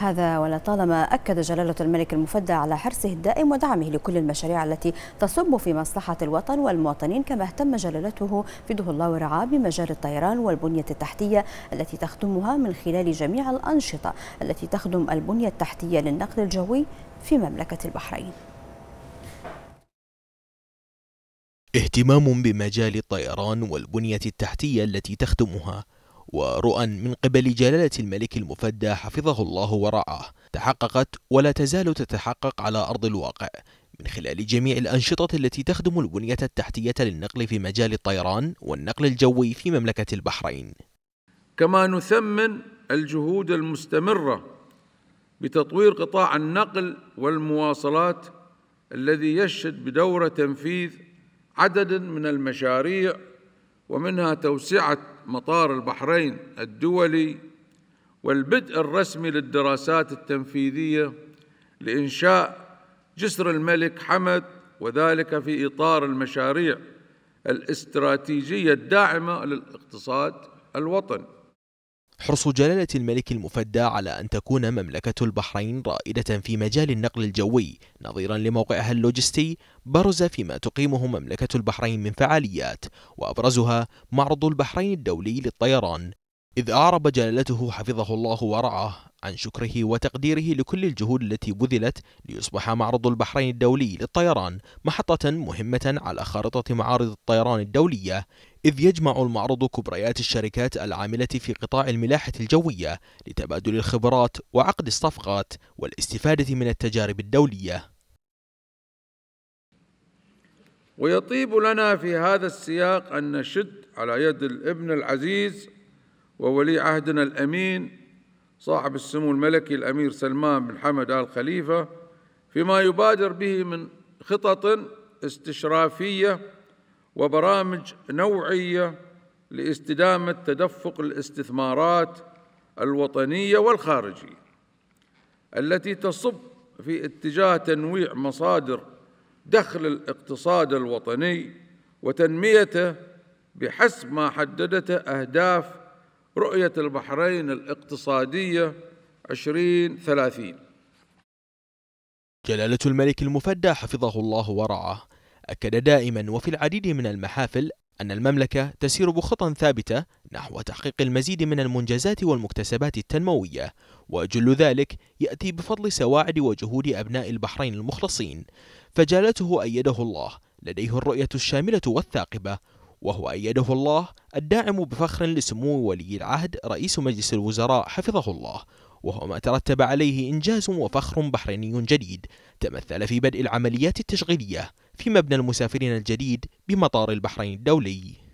هذا ولطالما أكد جلالة الملك المفدى على حرصه الدائم ودعمه لكل المشاريع التي تصب في مصلحة الوطن والمواطنين كما اهتم جلالته فيده الله ورعاه بمجال الطيران والبنية التحتية التي تخدمها من خلال جميع الأنشطة التي تخدم البنية التحتية للنقل الجوي في مملكة البحرين اهتمام بمجال الطيران والبنية التحتية التي تخدمها ورؤى من قبل جلالة الملك المفدى حفظه الله ورعاه تحققت ولا تزال تتحقق على أرض الواقع من خلال جميع الأنشطة التي تخدم البنية التحتية للنقل في مجال الطيران والنقل الجوي في مملكة البحرين كما نثمن الجهود المستمرة بتطوير قطاع النقل والمواصلات الذي يشهد بدورة تنفيذ عدد من المشاريع ومنها توسعة مطار البحرين الدولي والبدء الرسمي للدراسات التنفيذية لإنشاء جسر الملك حمد وذلك في إطار المشاريع الاستراتيجية الداعمة للاقتصاد الوطني حرص جلالة الملك المفدى على أن تكون مملكة البحرين رائدة في مجال النقل الجوي نظيرا لموقعها اللوجستي برز فيما تقيمه مملكة البحرين من فعاليات وأبرزها معرض البحرين الدولي للطيران إذ أعرب جلالته حفظه الله ورعاه عن شكره وتقديره لكل الجهود التي بذلت ليصبح معرض البحرين الدولي للطيران محطة مهمة على خارطة معارض الطيران الدولية إذ يجمع المعرض كبريات الشركات العاملة في قطاع الملاحة الجوية لتبادل الخبرات وعقد الصفقات والاستفادة من التجارب الدولية ويطيب لنا في هذا السياق أن نشد على يد الابن العزيز وولي عهدنا الأمين صاحب السمو الملكي الأمير سلمان بن حمد آل خليفة فيما يبادر به من خطط استشرافية وبرامج نوعية لاستدامة تدفق الاستثمارات الوطنية والخارجية التي تصب في اتجاه تنويع مصادر دخل الاقتصاد الوطني وتنميته بحسب ما حددته أهداف رؤية البحرين الاقتصادية 2030 جلالة الملك المفدى حفظه الله ورعاه أكد دائما وفي العديد من المحافل أن المملكة تسير بخطى ثابتة نحو تحقيق المزيد من المنجزات والمكتسبات التنموية وجل ذلك يأتي بفضل سواعد وجهود أبناء البحرين المخلصين فجالته أيده الله لديه الرؤية الشاملة والثاقبة وهو أيده الله الداعم بفخر لسمو ولي العهد رئيس مجلس الوزراء حفظه الله وهو ما ترتب عليه إنجاز وفخر بحريني جديد تمثل في بدء العمليات التشغيلية في مبنى المسافرين الجديد بمطار البحرين الدولي